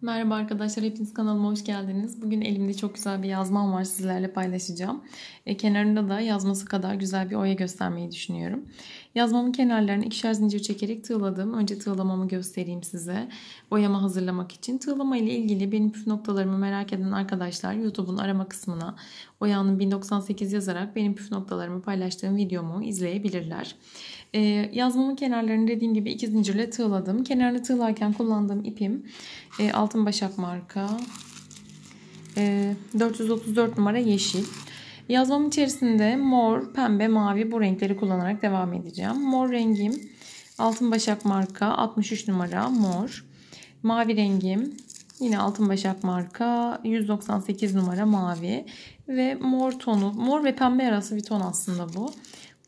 Merhaba arkadaşlar, hepiniz kanalıma hoş geldiniz. Bugün elimde çok güzel bir yazmam var, sizlerle paylaşacağım. E, kenarında da yazması kadar güzel bir oya göstermeyi düşünüyorum. Yazmamın kenarlarını ikişer zincir çekerek tığladım. Önce tığlamamı göstereyim size. Boyama hazırlamak için. Tığlama ile ilgili benim püf noktalarımı merak eden arkadaşlar YouTube'un arama kısmına Oya'nın 1098 yazarak benim püf noktalarımı paylaştığım videomu izleyebilirler. Ee, yazmamın kenarlarını dediğim gibi iki zincirle tığladım. Kenarını tığlarken kullandığım ipim e, Altın Başak marka. E, 434 numara yeşil. Yazmam içerisinde mor, pembe, mavi bu renkleri kullanarak devam edeceğim. Mor rengim Altın Başak marka 63 numara mor. Mavi rengim yine Altın Başak marka 198 numara mavi. Ve mor tonu mor ve pembe arası bir ton aslında bu.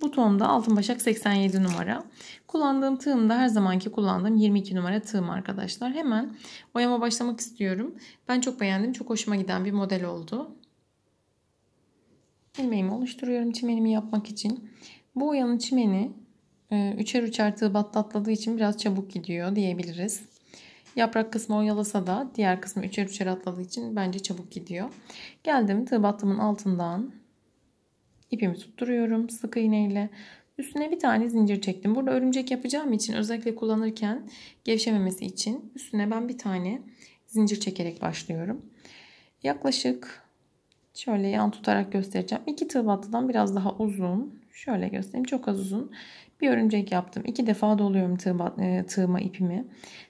Bu tonda Altın Başak 87 numara. Kullandığım tığım da her zamanki kullandığım 22 numara tığım arkadaşlar. Hemen oyama başlamak istiyorum. Ben çok beğendim. Çok hoşuma giden bir model oldu ilmeğimi oluşturuyorum çimenimi yapmak için. Bu oyanın çimeni e, üçer üçer tığ battatladığı için biraz çabuk gidiyor diyebiliriz. Yaprak kısmı oyalasa da diğer kısmı üçer üçer atladığı için bence çabuk gidiyor. Geldim tığ battımın altından ipimi tutturuyorum sık iğneyle. Üstüne bir tane zincir çektim. Burada örümcek yapacağım için özellikle kullanırken gevşememesi için üstüne ben bir tane zincir çekerek başlıyorum. Yaklaşık Şöyle yan tutarak göstereceğim. İki tığ battıdan biraz daha uzun. Şöyle göstereyim. Çok az uzun. Bir örümcek yaptım. İki defa doluyorum tığ, e, tığıma ipimi.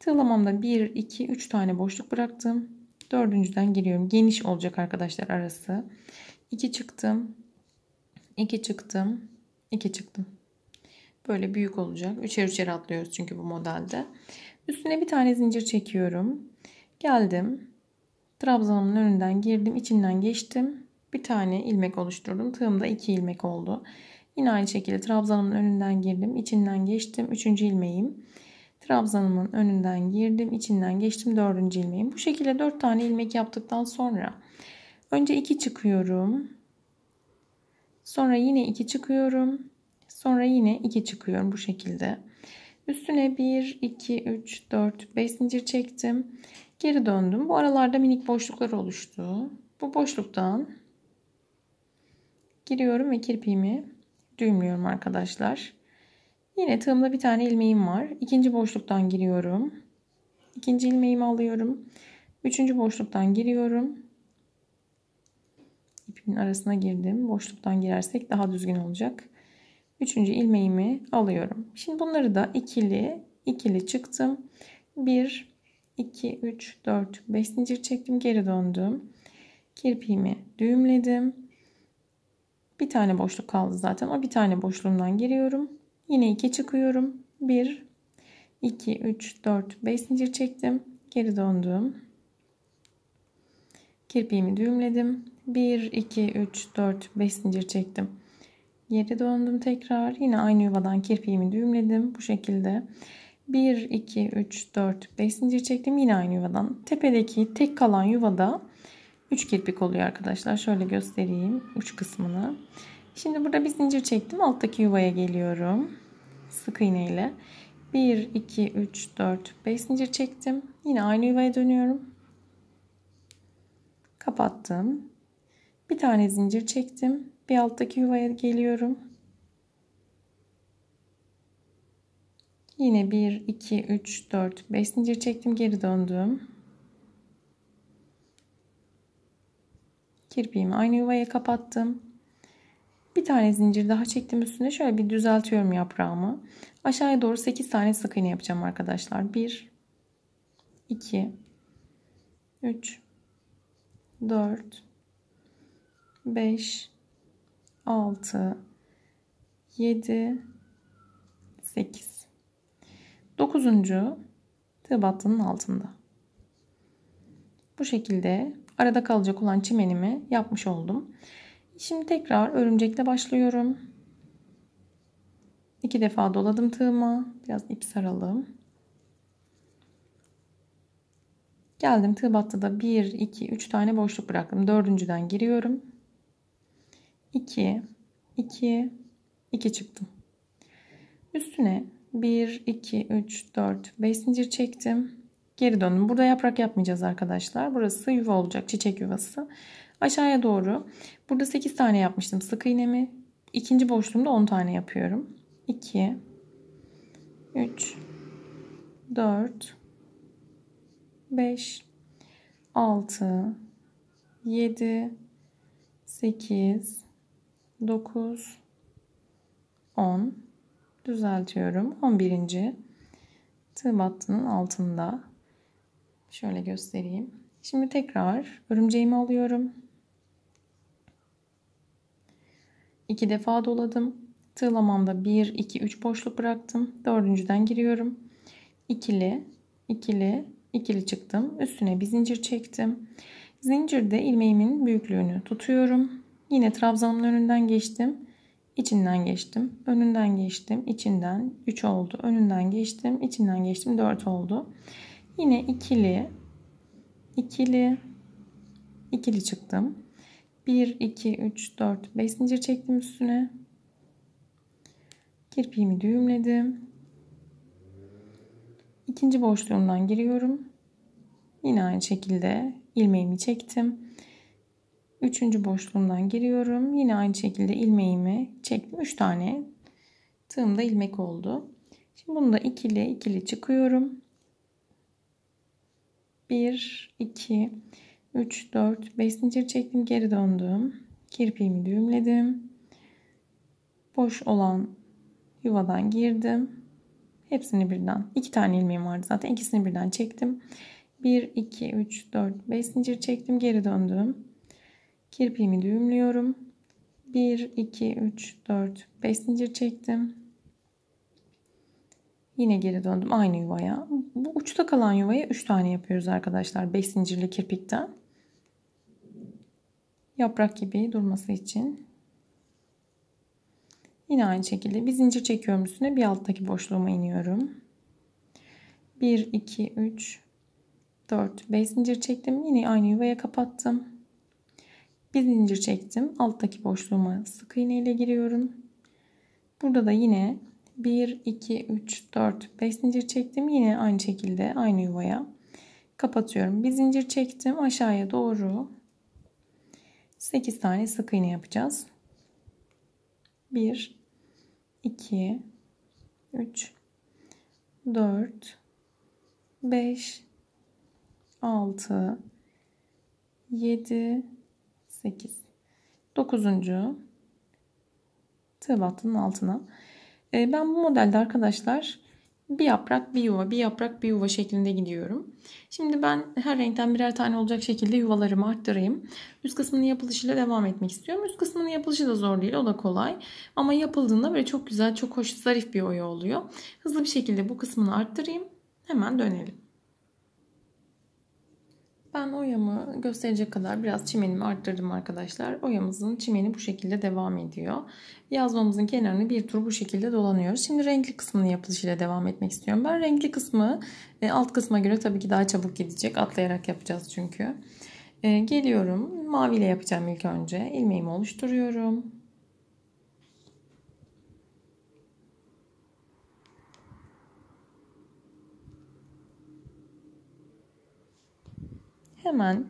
Tığlamamda 1, 2, 3 tane boşluk bıraktım. Dördüncüden giriyorum. Geniş olacak arkadaşlar arası. 2 çıktım. 2 çıktım. 2 çıktım. Böyle büyük olacak. Üçer üçer atlıyoruz çünkü bu modelde. Üstüne bir tane zincir çekiyorum. Geldim. Trabzanımın önünden girdim. içinden geçtim. Bir tane ilmek oluşturdum. Tığımda iki ilmek oldu. Yine aynı şekilde trabzanımın önünden girdim. içinden geçtim. Üçüncü ilmeğim. Trabzanımın önünden girdim. içinden geçtim. Dördüncü ilmeğim. Bu şekilde dört tane ilmek yaptıktan sonra önce iki çıkıyorum. Sonra yine iki çıkıyorum. Sonra yine iki çıkıyorum bu şekilde. Üstüne 1, 2, 3, 4, 5 zincir çektim. Geri döndüm. Bu aralarda minik boşluklar oluştu. Bu boşluktan giriyorum ve kirpiğimi düğümlüyorum arkadaşlar. Yine tığımda bir tane ilmeğim var. İkinci boşluktan giriyorum. İkinci ilmeğimi alıyorum. Üçüncü boşluktan giriyorum. İpimin arasına girdim. Boşluktan girersek daha düzgün olacak. Üçüncü ilmeğimi alıyorum. Şimdi bunları da ikili ikili çıktım. Bir 2, 3, 4, 5 zincir çektim. Geri döndüm. Kirpiğimi düğümledim. Bir tane boşluk kaldı zaten. O bir tane boşluğumdan giriyorum. Yine 2 çıkıyorum. 1, 2, 3, 4, 5 zincir çektim. Geri döndüm. Kirpiğimi düğümledim. 1, 2, 3, 4, 5 zincir çektim. Geri döndüm tekrar. Yine aynı yuvadan kirpiğimi düğümledim. Bu şekilde. 1, 2, 3, 4, 5 zincir çektim. Yine aynı yuvadan. Tepedeki tek kalan yuvada 3 kirpik oluyor arkadaşlar. Şöyle göstereyim uç kısmını. Şimdi burada bir zincir çektim. Alttaki yuvaya geliyorum. Sık iğne ile. 1, 2, 3, 4, 5 zincir çektim. Yine aynı yuvaya dönüyorum. Kapattım. Bir tane zincir çektim. Bir alttaki yuvaya geliyorum. Yine 1, 2, 3, 4, 5 zincir çektim. Geri döndüm. Kirpiğimi aynı yuvaya kapattım. Bir tane zincir daha çektim üstüne. Şöyle bir düzeltiyorum yaprağımı. Aşağıya doğru 8 tane sık iğne yapacağım arkadaşlar. 1, 2, 3, 4, 5, 6, 7, 8. Dokuzuncu tığ altında. Bu şekilde arada kalacak olan çimenimi yapmış oldum. Şimdi tekrar örümcekle başlıyorum. İki defa doladım tığıma. Biraz ip saralım. Geldim tığ battı da 1, 2, 3 tane boşluk bıraktım. Dördüncüden giriyorum. 2, 2, 2 çıktım. Üstüne 1, 2, 3, 4, 5 zincir çektim. Geri döndüm. Burada yaprak yapmayacağız arkadaşlar. Burası yuva olacak. Çiçek yuvası. Aşağıya doğru. Burada 8 tane yapmıştım sık iğnemi. İkinci boşluğumda 10 tane yapıyorum. 2, 3, 4, 5, 6, 7, 8, 9, 10, düzeltiyorum. 11. tığ battının altında. Şöyle göstereyim. Şimdi tekrar örümceğimi alıyorum. İki defa doladım. Tığlamamda 1, 2, 3 boşluk bıraktım. Dördüncüden giriyorum. İkili, ikili, ikili çıktım. Üstüne bir zincir çektim. Zincirde ilmeğimin büyüklüğünü tutuyorum. Yine trabzanımın önünden geçtim. İçinden geçtim, önünden geçtim, içinden 3 oldu. Önünden geçtim, içinden geçtim 4 oldu. Yine ikili, ikili, ikili çıktım. 1, 2, 3, 4, 5 zincir çektim üstüne. Kirpiğimi düğümledim. İkinci boşluğumdan giriyorum. Yine aynı şekilde ilmeğimi çektim. Üçüncü boşluğumdan giriyorum. Yine aynı şekilde ilmeğimi çektim. Üç tane tığımda ilmek oldu. Şimdi bunu da ikili ikili çıkıyorum. Bir, iki, üç, dört, beş zincir çektim. Geri döndüm. Kirpiğimi düğümledim. Boş olan yuvadan girdim. Hepsini birden. iki tane ilmeğim vardı zaten. ikisini birden çektim. Bir, iki, üç, dört, beş zincir çektim. Geri döndüm. Kirpiğimi düğümlüyorum. 1, 2, 3, 4, 5 zincir çektim. Yine geri döndüm aynı yuvaya. Bu uçta kalan yuvaya 3 tane yapıyoruz arkadaşlar. 5 zincirli kirpikten. Yaprak gibi durması için. Yine aynı şekilde bir zincir çekiyorum üstüne. Bir alttaki boşluğuma iniyorum. 1, 2, 3, 4, 5 zincir çektim. Yine aynı yuvaya kapattım. Bir zincir çektim. Alttaki boşluğuma sık iğne ile giriyorum. Burada da yine 1, 2, 3, 4, 5 zincir çektim. Yine aynı şekilde aynı yuvaya kapatıyorum. Bir zincir çektim. Aşağıya doğru 8 tane sık iğne yapacağız. 1, 2, 3, 4, 5, 6, 7, 8. 9. tığ battının altına. Ee, ben bu modelde arkadaşlar bir yaprak bir yuva bir yaprak bir yuva şeklinde gidiyorum. Şimdi ben her renkten birer tane olacak şekilde yuvalarımı arttırayım. Üst kısmının yapılışıyla devam etmek istiyorum. Üst kısmının yapılışı da zor değil o da kolay. Ama yapıldığında böyle çok güzel çok hoş zarif bir oya oluyor. Hızlı bir şekilde bu kısmını arttırayım. Hemen dönelim. Ben oyamı gösterecek kadar biraz çimenimi arttırdım arkadaşlar. Oyamızın çimeni bu şekilde devam ediyor. Yazmamızın kenarını bir tur bu şekilde dolanıyoruz. Şimdi renkli kısmını yapılışıyla devam etmek istiyorum. Ben renkli kısmı e, alt kısma göre tabii ki daha çabuk gidecek. Atlayarak yapacağız çünkü. E, geliyorum. Mavi ile yapacağım ilk önce. İlmeğimi oluşturuyorum. Hemen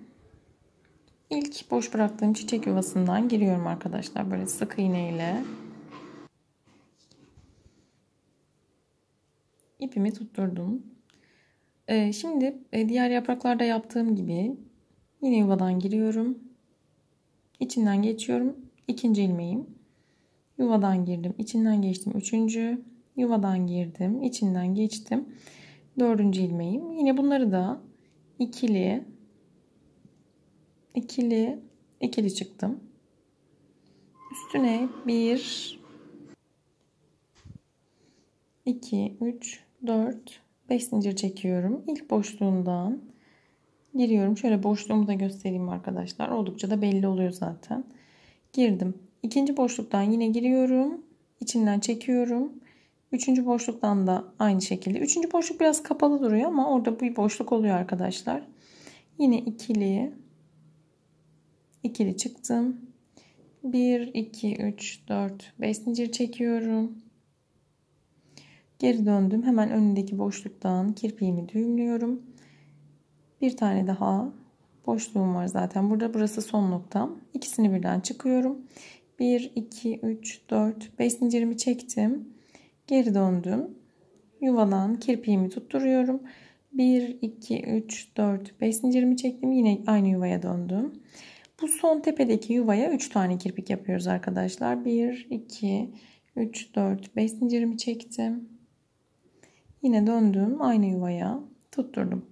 ilk boş bıraktığım çiçek yuvasından giriyorum arkadaşlar. Böyle sık iğne ile. ipimi tutturdum. Ee, şimdi e, diğer yapraklarda yaptığım gibi yine yuvadan giriyorum. İçinden geçiyorum. İkinci ilmeğim. Yuvadan girdim. içinden geçtim. Üçüncü. Yuvadan girdim. içinden geçtim. Dördüncü ilmeğim. Yine bunları da ikili ikili ikili çıktım. Üstüne 1 2 3 4 5 zincir çekiyorum. İlk boşluğundan giriyorum. Şöyle boşluğumu da göstereyim arkadaşlar. Oldukça da belli oluyor zaten. Girdim. İkinci boşluktan yine giriyorum. İçinden çekiyorum. Üçüncü boşluktan da aynı şekilde. Üçüncü boşluk biraz kapalı duruyor ama orada bir boşluk oluyor arkadaşlar. Yine ikili ikili çıktım. 1, 2, 3, 4, 5 zincir çekiyorum. Geri döndüm. Hemen önündeki boşluktan kirpiğimi düğümlüyorum. Bir tane daha boşluğum var zaten. Burada burası son noktam. İkisini birden çıkıyorum. 1, 2, 3, 4, 5 zincirimi çektim. Geri döndüm. Yuvadan kirpiğimi tutturuyorum. 1, 2, 3, 4, 5 zincirimi çektim. Yine aynı yuvaya döndüm. Bu son tepedeki yuvaya 3 tane kirpik yapıyoruz arkadaşlar. 1, 2, 3, 4, 5 zincirimi çektim. Yine döndüm aynı yuvaya tutturdum.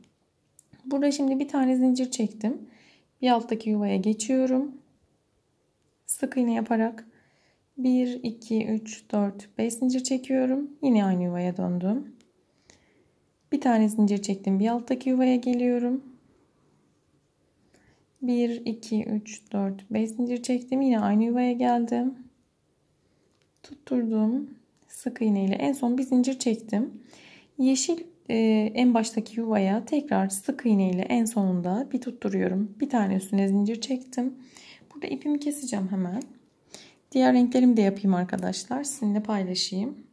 Burada şimdi bir tane zincir çektim. Bir alttaki yuvaya geçiyorum. Sık iğne yaparak 1, 2, 3, 4, 5 zincir çekiyorum. Yine aynı yuvaya döndüm. Bir tane zincir çektim. Bir alttaki yuvaya geliyorum. 1, 2, 3, 4, 5 zincir çektim. Yine aynı yuvaya geldim. Tutturdum. Sık iğne ile en son bir zincir çektim. Yeşil e, en baştaki yuvaya tekrar sık iğne ile en sonunda bir tutturuyorum. Bir tane üstüne zincir çektim. Burada ipimi keseceğim hemen. Diğer renklerimi de yapayım arkadaşlar. Sizinle paylaşayım.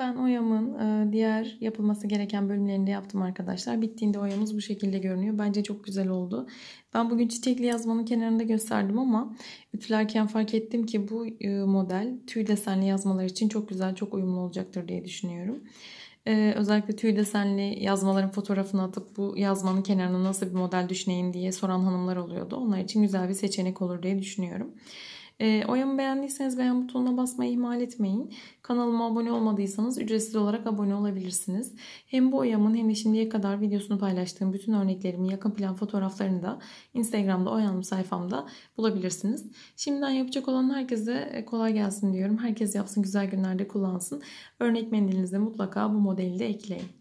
Ben oyamın e, diğer yapılması gereken bölümlerini de yaptım arkadaşlar. Bittiğinde oyamız bu şekilde görünüyor. Bence çok güzel oldu. Ben bugün çiçekli yazmanın kenarında gösterdim ama ütülerken fark ettim ki bu e, model tüy desenli yazmalar için çok güzel, çok uyumlu olacaktır diye düşünüyorum. E, özellikle tüy desenli yazmaların fotoğrafını atıp bu yazmanın kenarına nasıl bir model düşüneyim diye soran hanımlar oluyordu. Onlar için güzel bir seçenek olur diye düşünüyorum. E, beğendiyseniz beğen butonuna basmayı ihmal etmeyin. Kanalıma abone olmadıysanız ücretsiz olarak abone olabilirsiniz. Hem bu oyamın hem de şimdiye kadar videosunu paylaştığım bütün örneklerimi yakın plan fotoğraflarını da Instagram'da oyanım sayfamda bulabilirsiniz. Şimdiden yapacak olan herkese e, kolay gelsin diyorum. Herkes yapsın güzel günlerde kullansın. Örnek mendilinizde mutlaka bu modeli de ekleyin.